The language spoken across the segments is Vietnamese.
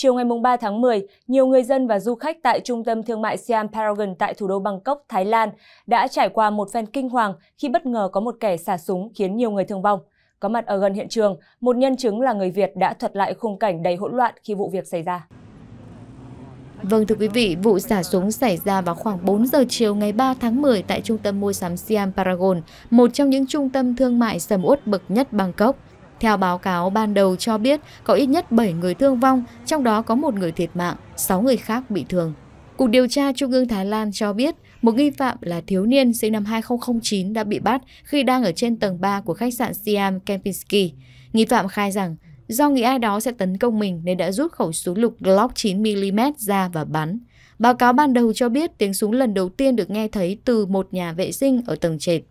Chiều ngày 3 tháng 10, nhiều người dân và du khách tại trung tâm thương mại Siam Paragon tại thủ đô Bangkok, Thái Lan đã trải qua một phen kinh hoàng khi bất ngờ có một kẻ xả súng khiến nhiều người thương vong. Có mặt ở gần hiện trường, một nhân chứng là người Việt đã thuật lại khung cảnh đầy hỗn loạn khi vụ việc xảy ra. Vâng thưa quý vị, vụ xả súng xảy ra vào khoảng 4 giờ chiều ngày 3 tháng 10 tại trung tâm mua sắm Siam Paragon, một trong những trung tâm thương mại sầm uất bậc nhất Bangkok. Theo báo cáo ban đầu cho biết có ít nhất 7 người thương vong, trong đó có một người thiệt mạng, 6 người khác bị thương. Cục điều tra Trung ương Thái Lan cho biết một nghi phạm là thiếu niên sinh năm 2009 đã bị bắt khi đang ở trên tầng 3 của khách sạn Siam Kempinski. Nghi phạm khai rằng do nghĩ ai đó sẽ tấn công mình nên đã rút khẩu súng lục Glock 9mm ra và bắn. Báo cáo ban đầu cho biết tiếng súng lần đầu tiên được nghe thấy từ một nhà vệ sinh ở tầng trệt.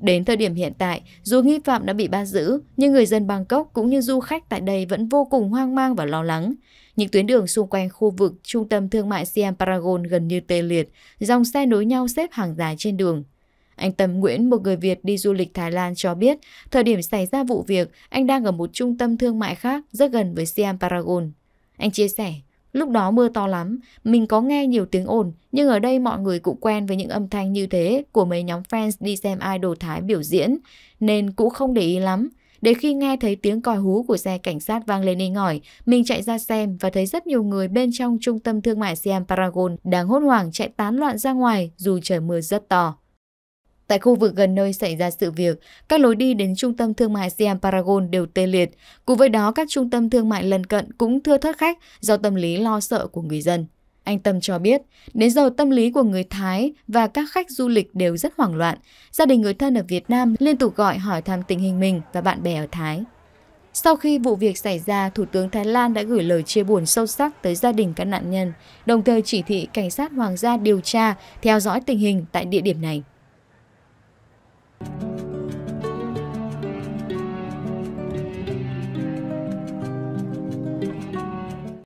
Đến thời điểm hiện tại, dù nghi phạm đã bị bắt giữ, nhưng người dân Bangkok cũng như du khách tại đây vẫn vô cùng hoang mang và lo lắng. Những tuyến đường xung quanh khu vực trung tâm thương mại Siam Paragon gần như tê liệt, dòng xe nối nhau xếp hàng dài trên đường. Anh Tâm Nguyễn, một người Việt đi du lịch Thái Lan cho biết, thời điểm xảy ra vụ việc, anh đang ở một trung tâm thương mại khác rất gần với Siam Paragon. Anh chia sẻ, Lúc đó mưa to lắm, mình có nghe nhiều tiếng ồn, nhưng ở đây mọi người cũng quen với những âm thanh như thế của mấy nhóm fans đi xem idol Thái biểu diễn, nên cũng không để ý lắm. để khi nghe thấy tiếng còi hú của xe cảnh sát vang lên inh ỏi, mình chạy ra xem và thấy rất nhiều người bên trong trung tâm thương mại Siam Paragon đang hốt hoảng chạy tán loạn ra ngoài dù trời mưa rất to. Tại khu vực gần nơi xảy ra sự việc, các lối đi đến trung tâm thương mại Siam Paragon đều tê liệt. Cùng với đó, các trung tâm thương mại lân cận cũng thưa thớt khách do tâm lý lo sợ của người dân. Anh Tâm cho biết, đến giờ tâm lý của người Thái và các khách du lịch đều rất hoảng loạn. Gia đình người thân ở Việt Nam liên tục gọi hỏi thăm tình hình mình và bạn bè ở Thái. Sau khi vụ việc xảy ra, Thủ tướng Thái Lan đã gửi lời chia buồn sâu sắc tới gia đình các nạn nhân, đồng thời chỉ thị cảnh sát hoàng gia điều tra, theo dõi tình hình tại địa điểm này.